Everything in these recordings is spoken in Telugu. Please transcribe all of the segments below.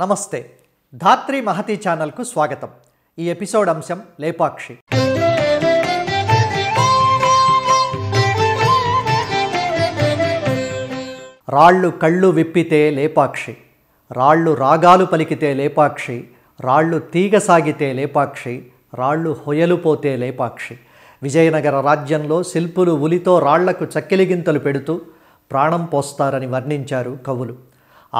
నమస్తే ధాత్రి మహతి ఛానల్కు స్వాగతం ఈ ఎపిసోడ్ అంశం లేపాక్షి రాళ్ళు కళ్ళు విప్పితే లేపాక్షి రాళ్ళు రాగాలు పలికితే లేపాక్షి రాళ్ళు తీగ సాగితే లేపాక్షి రాళ్ళు హొయలుపోతే లేపాక్షి విజయనగర రాజ్యంలో శిల్పులు ఉలితో రాళ్లకు చక్కెలిగింతలు పెడుతూ ప్రాణం పోస్తారని వర్ణించారు కవులు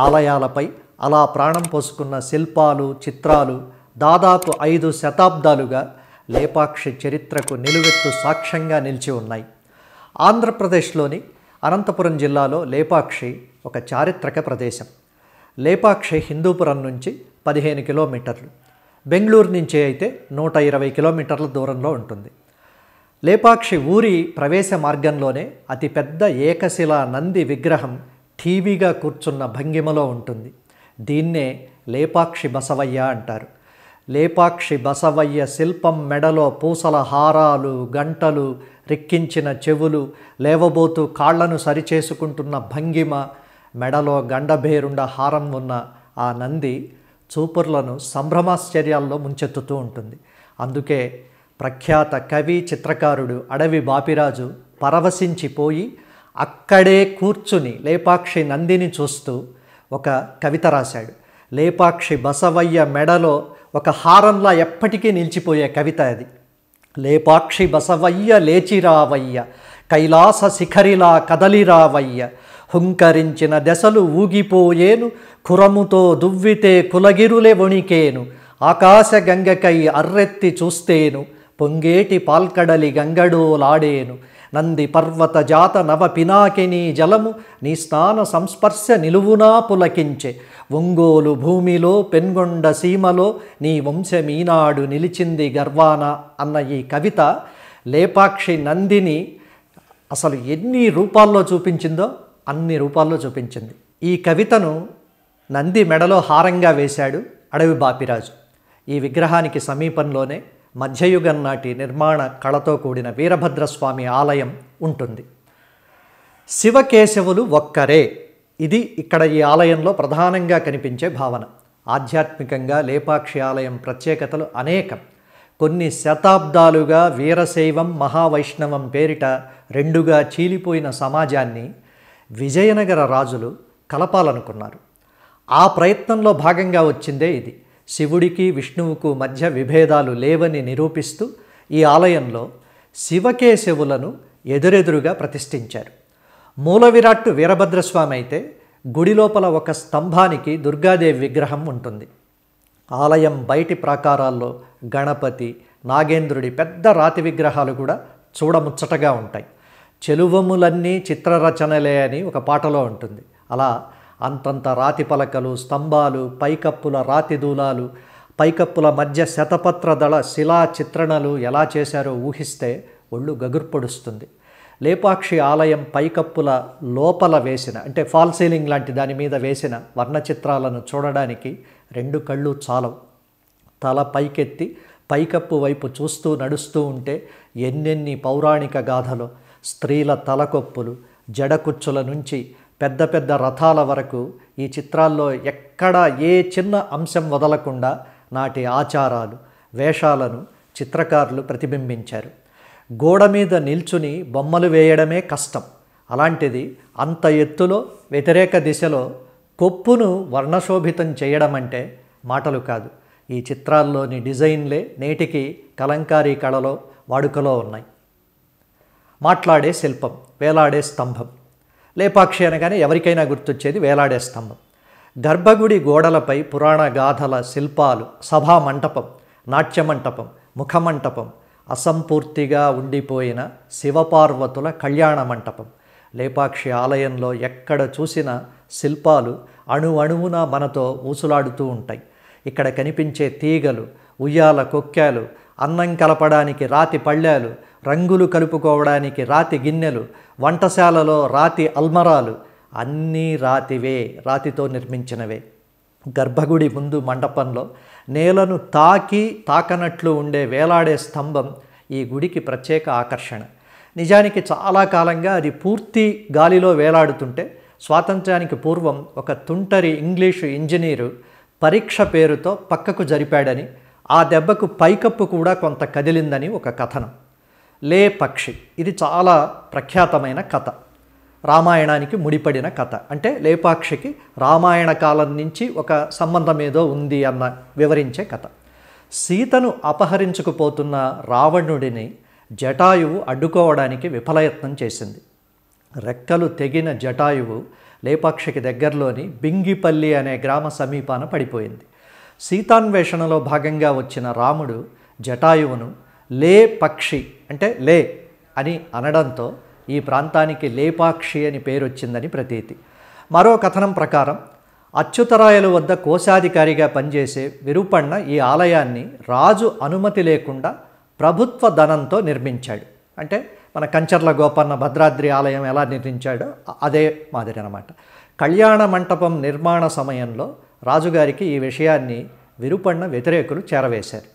ఆలయాలపై అలా ప్రాణం పోసుకున్న శిల్పాలు చిత్రాలు దాదాపు ఐదు శతాబ్దాలుగా లేపాక్షి చరిత్రకు నిలువెత్తు సాక్ష్యంగా నిలిచి ఉన్నాయి ఆంధ్రప్రదేశ్లోని అనంతపురం జిల్లాలో లేపాక్షి ఒక చారిత్రక ప్రదేశం లేపాక్షి హిందూపురం నుంచి పదిహేను కిలోమీటర్లు బెంగళూరు నుంచి అయితే నూట ఇరవై కిలోమీటర్ల దూరంలో ఉంటుంది లేపాక్షి ఊరి ప్రవేశ మార్గంలోనే అతిపెద్ద ఏకశిలా నంది విగ్రహం టీవీగా కూర్చున్న భంగిమలో ఉంటుంది దీన్నే లేపాక్షి బసవయ్య అంటారు లేపాక్షి బసవయ్య శిల్పం మెడలో పూసల హారాలు గంటలు రిక్కించిన చెవులు లేవబోతూ కాళ్లను సరిచేసుకుంటున్న భంగిమ మెడలో గండభేరుండ హారం ఉన్న ఆ నంది చూపుర్లను సంభ్రమాశ్చర్యాల్లో ముంచెత్తుతూ ఉంటుంది అందుకే ప్రఖ్యాత కవి చిత్రకారుడు అడవి బాపిరాజు పరవశించిపోయి అక్కడే కూర్చుని లేపాక్షి నందిని చూస్తూ ఒక కవిత రాశాడు లేపాక్షి బసవయ్య మెడలో ఒక హారంలా ఎప్పటికీ నిలిచిపోయే కవిత అది లేపాక్షి బసవయ్య లేచిరావయ్య కైలాస శిఖరిలా కదలిరావయ్య హుంకరించిన దశలు ఊగిపోయేను కురముతో దువ్వితే కులగిరులే వణికేను ఆకాశగంగకై అర్రెత్తి చూస్తేను పొంగేటి పాల్కడలి గంగడోలాడేను నంది పర్వత జాత నవ పినాకినీ జలము నీ స్నాన సంస్పర్శ నిలువునా పులకించే ఒంగోలు భూమిలో పెన్గొండ సీమలో నీ వంశమీనాడు నిలిచింది గర్వాన అన్న ఈ కవిత లేపాక్షి నందిని అసలు ఎన్ని రూపాల్లో చూపించిందో అన్ని రూపాల్లో చూపించింది ఈ కవితను నంది మెడలో హారంగా వేశాడు అడవి బాపిరాజు ఈ విగ్రహానికి సమీపంలోనే మధ్యయుగం నాటి నిర్మాణ కళతో కూడిన వీరభద్రస్వామి ఆలయం ఉంటుంది శివకేశవులు ఒక్కరే ఇది ఇక్కడ ఈ ఆలయంలో ప్రధానంగా కనిపించే భావన ఆధ్యాత్మికంగా లేపాక్షి ఆలయం ప్రత్యేకతలు అనేకం కొన్ని శతాబ్దాలుగా వీరశైవం మహావైష్ణవం పేరిట రెండుగా చీలిపోయిన సమాజాన్ని విజయనగర రాజులు కలపాలనుకున్నారు ఆ ప్రయత్నంలో భాగంగా వచ్చిందే ఇది శివుడికి విష్ణువుకు మధ్య విభేదాలు లేవని నిరూపిస్తూ ఈ ఆలయంలో శివకేశవులను ఎదురెదురుగా ప్రతిష్ఠించారు మూల విరాట్టు వీరభద్రస్వామి అయితే గుడి లోపల ఒక స్తంభానికి దుర్గాదేవి విగ్రహం ఉంటుంది ఆలయం బయటి ప్రాకారాల్లో గణపతి నాగేంద్రుడి పెద్ద రాతి విగ్రహాలు కూడా చూడముచ్చటగా ఉంటాయి చెలువములన్నీ చిత్రరచనలే అని ఒక పాటలో ఉంటుంది అలా అంతంత రాతి పలకలు స్తంభాలు పైకప్పుల రాతి దూలాలు పైకప్పుల మధ్య శతపత్ర దళ శిలా చిత్రణలు ఎలా చేశారో ఊహిస్తే ఒళ్ళు గగుర్పొడుస్తుంది లేపాక్షి ఆలయం పైకప్పుల లోపల వేసిన అంటే ఫాల్ సీలింగ్ లాంటి దాని మీద వేసిన వర్ణచిత్రాలను చూడడానికి రెండు కళ్ళు చాలవు తల పైకెత్తి పైకప్పు వైపు చూస్తూ నడుస్తూ ఉంటే ఎన్నెన్ని పౌరాణిక గాథలు స్త్రీల తలకొప్పులు జడకుచ్చుల నుంచి పెద్ద పెద్ద రథాల వరకు ఈ చిత్రాల్లో ఎక్కడ ఏ చిన్న అంశం వదలకుండా నాటి ఆచారాలు వేషాలను చిత్రకారులు ప్రతిబింబించారు గోడ మీద నిల్చుని బొమ్మలు వేయడమే కష్టం అలాంటిది అంత ఎత్తులో వ్యతిరేక దిశలో కొప్పును వర్ణశోభితం చేయడం అంటే మాటలు కాదు ఈ చిత్రాల్లోని డిజైన్లే నేటికి కలంకారీ కళలో వాడుకలో ఉన్నాయి మాట్లాడే శిల్పం వేలాడే స్తంభం లేపాక్షి అనగానే ఎవరికైనా గుర్తొచ్చేది వేలాడే స్తంభం గర్భగుడి గోడలపై పురాణ గాథల శిల్పాలు సభా మంటపం నాట్యమంటపం ముఖమంటపం అసంపూర్తిగా ఉండిపోయిన శివపార్వతుల కళ్యాణ మంటపం లేపాక్షి ఆలయంలో ఎక్కడ చూసిన శిల్పాలు అణువున మనతో ఊసులాడుతూ ఉంటాయి ఇక్కడ కనిపించే తీగలు ఉయ్యాల కొక్కాలు అన్నం కలపడానికి రాతి పళ్ళాలు రంగులు కలుపుకోవడానికి రాతి గిన్నెలు వంటశాలలో రాతి అల్మరాలు అన్నీ రాతివే రాతితో నిర్మించినవే గర్భగుడి ముందు మండపంలో నేలను తాకి తాకనట్లు ఉండే వేలాడే స్తంభం ఈ గుడికి ప్రత్యేక ఆకర్షణ నిజానికి చాలా కాలంగా అది పూర్తి గాలిలో వేలాడుతుంటే స్వాతంత్రానికి పూర్వం ఒక తుంటరి ఇంగ్లీషు ఇంజనీరు పరీక్ష పేరుతో పక్కకు జరిపాడని ఆ దెబ్బకు పైకప్పు కూడా కొంత కదిలిందని ఒక కథనం లే పక్షి ఇది చాలా ప్రఖ్యాతమైన కథ రామాయణానికి ముడిపడిన కథ అంటే లేపాక్షికి రామాయణ కాలం నుంచి ఒక సంబంధం ఏదో ఉంది అన్న వివరించే కథ సీతను అపహరించుకుపోతున్న రావణుడిని జటాయువు అడ్డుకోవడానికి విఫలయత్నం చేసింది రెక్కలు తెగిన జటాయువు లేపాక్షికి దగ్గరలోని బింగిపల్లి అనే గ్రామ సమీపాన పడిపోయింది సీతాన్వేషణలో భాగంగా వచ్చిన రాముడు జటాయువును లే పక్షి అంటే లే అని అనడంతో ఈ ప్రాంతానికి లేపాక్షి అని పేరు వచ్చిందని ప్రతీతి మరో కథనం ప్రకారం అచ్యుతరాయలు వద్ద కోశాధికారిగా పనిచేసే విరూపణ్ణ ఈ ఆలయాన్ని రాజు అనుమతి లేకుండా ప్రభుత్వ ధనంతో నిర్మించాడు అంటే మన కంచర్ల గోపన్న భద్రాద్రి ఆలయం ఎలా నిర్మించాడో అదే మాదిరి అనమాట కళ్యాణ మంటపం నిర్మాణ సమయంలో రాజుగారికి ఈ విషయాన్ని విరూపణ్ణ వ్యతిరేకులు చేరవేశారు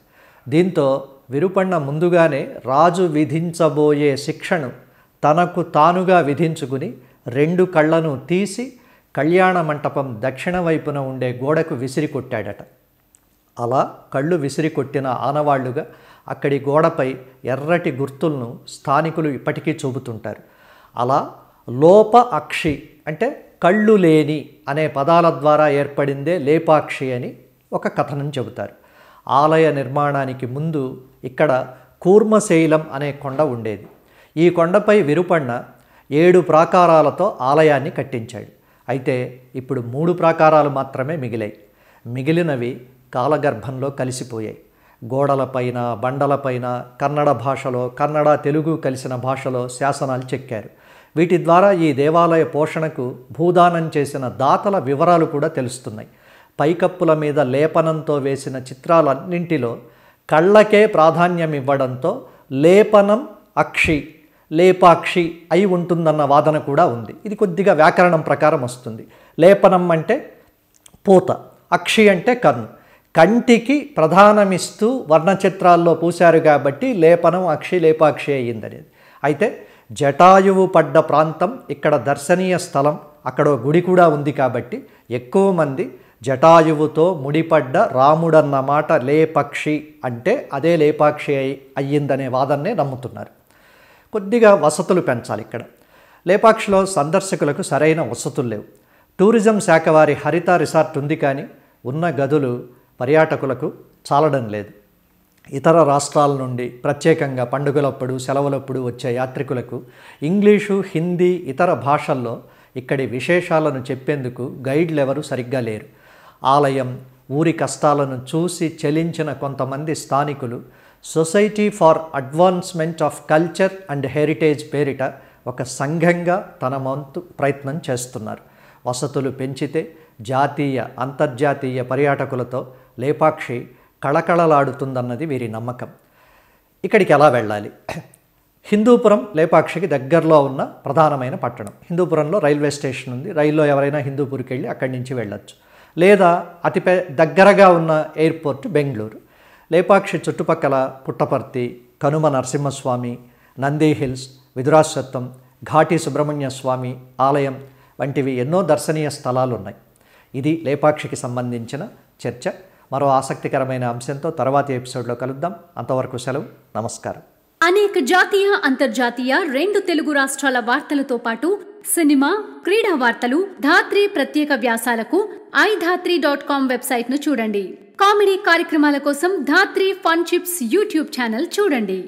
దీంతో విరుపన్న ముందుగానే రాజు విధించబోయే శిక్షను తనకు తానుగా విధించుకుని రెండు కళ్ళను తీసి కళ్యాణ మంటపం దక్షిణ వైపున ఉండే గోడకు విసిరి కొట్టాడట అలా కళ్ళు విసిరి కొట్టిన ఆనవాళ్లుగా అక్కడి గోడపై ఎర్రటి గుర్తులను స్థానికులు ఇప్పటికీ చూపుతుంటారు అలా లోప అక్షి అంటే కళ్ళు లేని అనే పదాల ద్వారా ఏర్పడిందే లేపాక్షి అని ఒక కథనం చెబుతారు ఆలయ నిర్మాణానికి ముందు ఇక్కడ కూర్మశైలం అనే కొండ ఉండేది ఈ కొండపై విరుపన్న ఏడు ప్రాకారాలతో ఆలయాన్ని కట్టించాడు అయితే ఇప్పుడు మూడు ప్రాకారాలు మాత్రమే మిగిలాయి మిగిలినవి కాలగర్భంలో కలిసిపోయాయి గోడలపైన బండలపైన కన్నడ భాషలో కన్నడ తెలుగు కలిసిన భాషలో శాసనాలు చెక్కారు వీటి ద్వారా ఈ దేవాలయ పోషణకు భూదానం చేసిన దాతల వివరాలు కూడా తెలుస్తున్నాయి పైకప్పుల మీద లేపనంతో వేసిన చిత్రాలన్నింటిలో కళ్ళకే ప్రాధాన్యం ఇవ్వడంతో లేపనం అక్షి లేపాక్షి అయి ఉంటుందన్న వాదన కూడా ఉంది ఇది కొద్దిగా వ్యాకరణం ప్రకారం వస్తుంది లేపనం అంటే పూత అక్షి అంటే కన్ను కంటికి ప్రధానమిస్తూ వర్ణచిత్రాల్లో పూశారు కాబట్టి లేపనం అక్షి లేపాక్షి అయ్యిందనేది అయితే జటాయువు పడ్డ ప్రాంతం ఇక్కడ దర్శనీయ స్థలం అక్కడ గుడి కూడా ఉంది కాబట్టి ఎక్కువ మంది జటాయువుతో ముడిపడ్డ రాముడన్నమాట లేపక్షి అంటే అదే లేపాక్షి అయి అయ్యిందనే వాదన్నే నమ్ముతున్నారు కొద్దిగా వసతులు పెంచాలి ఇక్కడ లేపాక్షిలో సందర్శకులకు సరైన వసతులు లేవు టూరిజం శాఖ వారి హరిత రిసార్ట్ ఉంది కానీ ఉన్న గదులు పర్యాటకులకు చాలడం లేదు ఇతర రాష్ట్రాల నుండి ప్రత్యేకంగా పండుగలప్పుడు సెలవులప్పుడు వచ్చే యాత్రికులకు ఇంగ్లీషు హిందీ ఇతర భాషల్లో ఇక్కడి విశేషాలను చెప్పేందుకు గైడ్లు ఎవరు సరిగ్గా లేరు ఆలయం ఊరి కష్టాలను చూసి చెలించిన కొంతమంది స్థానికులు society for advancement of culture and heritage పేరిట ఒక సంఘంగా తన వంతు ప్రయత్నం చేస్తున్నారు వసతులు పెంచితే జాతీయ అంతర్జాతీయ పర్యాటకులతో లేపాక్షి కళకళలాడుతుందన్నది వీరి నమ్మకం ఇక్కడికి ఎలా వెళ్ళాలి హిందూపురం లేపాక్షికి దగ్గరలో ఉన్న ప్రధానమైన పట్టణం హిందూపురంలో రైల్వే స్టేషన్ ఉంది రైల్లో ఎవరైనా హిందూపూర్కి వెళ్ళి అక్కడి నుంచి వెళ్ళొచ్చు లేదా అతి దగ్గరగా ఉన్న ఎయిర్పోర్ట్ బెంగళూరు లేపాక్షి చుట్టుపక్కల పుట్టపర్తి కనుమ నరసింహస్వామి నందీ హిల్స్ విధురాశ్వత్వం ఘాటి సుబ్రహ్మణ్య స్వామి ఆలయం వంటివి ఎన్నో దర్శనీయ స్థలాలు ఉన్నాయి ఇది లేపాక్షికి సంబంధించిన చర్చ మరో ఆసక్తికరమైన అంశంతో తర్వాతి ఎపిసోడ్లో కలుద్దాం అంతవరకు సెలవు నమస్కారం అనేక జాతీయ అంతర్జాతీయ రెండు తెలుగు రాష్ట్రాల వార్తలతో పాటు సినిమా క్రీడా వార్తలు ధాత్రి ప్రత్యేక వ్యాసాలకు I Dhatri dot com website ను చూడండి కామెడీ కార్యక్రమాల కోసం Dhatri fun chips YouTube channel చూడండి